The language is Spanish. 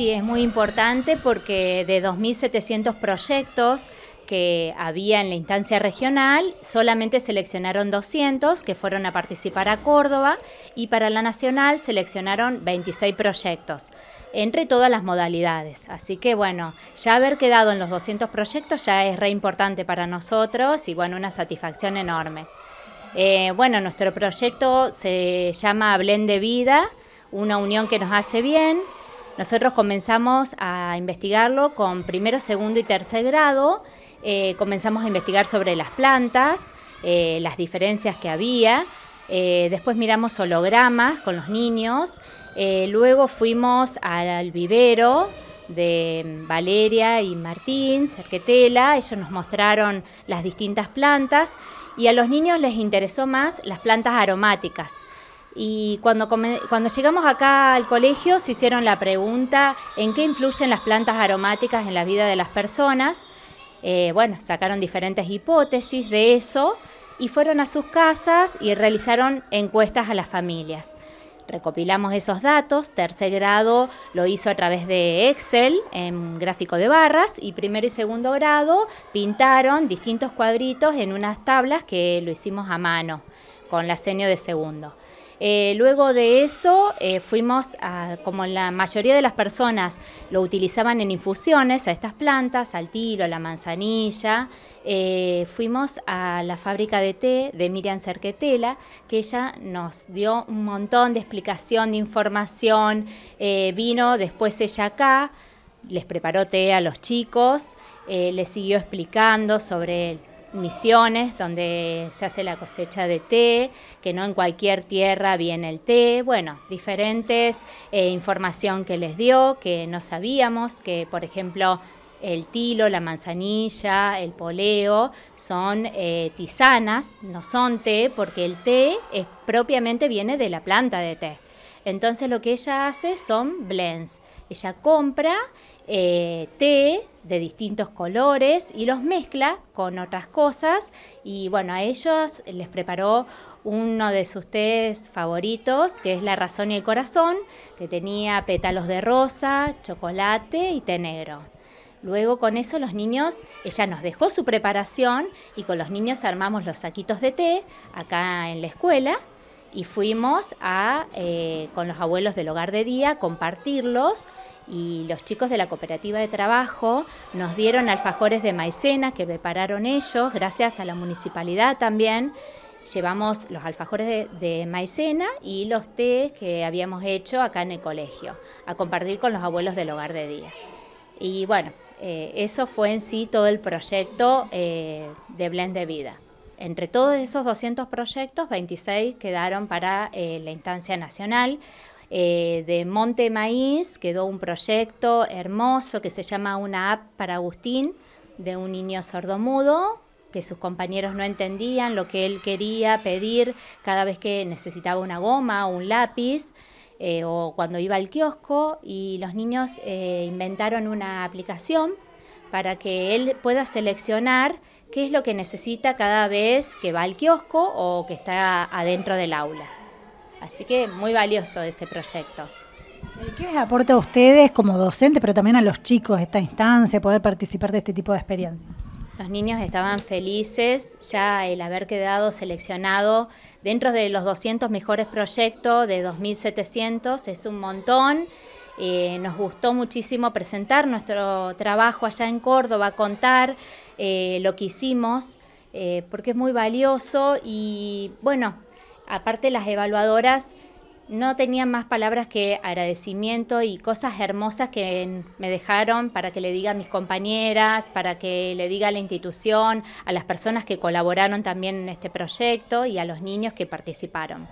Sí, es muy importante porque de 2.700 proyectos que había en la instancia regional, solamente seleccionaron 200 que fueron a participar a Córdoba y para la nacional seleccionaron 26 proyectos entre todas las modalidades. Así que bueno, ya haber quedado en los 200 proyectos ya es re importante para nosotros y bueno, una satisfacción enorme. Eh, bueno, nuestro proyecto se llama Blend de Vida, una unión que nos hace bien, nosotros comenzamos a investigarlo con primero, segundo y tercer grado. Eh, comenzamos a investigar sobre las plantas, eh, las diferencias que había. Eh, después miramos hologramas con los niños. luego fuimos al vivero de Valeria y Martín, Cerquetela. Ellos nos mostraron las distintas plantas y a los niños les interesó más las plantas aromáticas. Y cuando, llegamos acá al colegio se hicieron la pregunta en qué influyen las plantas aromáticas en la vida de las personas. Eh, bueno, sacaron diferentes hipótesis de eso y fueron a sus casas y realizaron encuestas a las familias. Recopilamos esos datos, tercer grado lo hizo a través de Excel en gráfico de barras y primero y segundo grado pintaron distintos cuadritos en unas tablas que lo hicimos a mano con la seño de segundo. Eh, luego de eso eh, fuimos, a, como la mayoría de las personas lo utilizaban en infusiones a estas plantas, al tiro, a la manzanilla, eh, fuimos a la fábrica de té de Miriam Cerquetela, que ella nos dio un montón de explicación, de información, vino después ella acá, les preparó té a los chicos, les siguió explicando sobre el misiones donde se hace la cosecha de té, que no en cualquier tierra viene el té, bueno, diferentes eh, información que les dio, que no sabíamos, que por ejemplo el tilo, la manzanilla, el poleo, son eh, tisanas, no son té, porque el té es, propiamente viene de la planta de té. Entonces lo que ella hace son blends. Ella compra eh, té de distintos colores y los mezcla con otras cosas y bueno, a ellos les preparó uno de sus tés favoritos que es la razón y el corazón, que tenía pétalos de rosa, chocolate y té negro. Luego con eso los niños, ella nos dejó su preparación y con los niños armamos los saquitos de té acá en la escuela y fuimos a, eh, con los abuelos del hogar de día, compartirlos y los chicos de la cooperativa de trabajo nos dieron alfajores de maicena que prepararon ellos, gracias a la municipalidad también. Llevamos los alfajores de, maicena y los tés que habíamos hecho acá en el colegio, a compartir con los abuelos del hogar de día. Y bueno, eh, eso fue en sí todo el proyecto eh, de Blend de Vida. Entre todos esos 200 proyectos, 26 quedaron para eh, la instancia nacional. Eh, de Monte Maíz quedó un proyecto hermoso que se llama Una app para Agustín, de un niño sordomudo, que sus compañeros no entendían lo que él quería pedir cada vez que necesitaba una goma o un lápiz. Eh, o cuando iba al kiosco y los niños inventaron una aplicación para que él pueda seleccionar qué es lo que necesita cada vez que va al kiosco o que está adentro del aula. Así que muy valioso ese proyecto. ¿Qué les aporta a ustedes como docentes, pero también a los chicos esta instancia, poder participar de este tipo de experiencias? Los niños estaban felices, ya el haber quedado seleccionado dentro de los 200 mejores proyectos de 2.700 es un montón. Eh, nos gustó muchísimo presentar nuestro trabajo allá en Córdoba, contar eh, lo que hicimos, eh, porque es muy valioso y bueno, aparte las evaluadoras no tenían más palabras que agradecimiento y cosas hermosas que me dejaron para que le diga a mis compañeras, para que le diga a la institución, a las personas que colaboraron también en este proyecto y a los niños que participaron.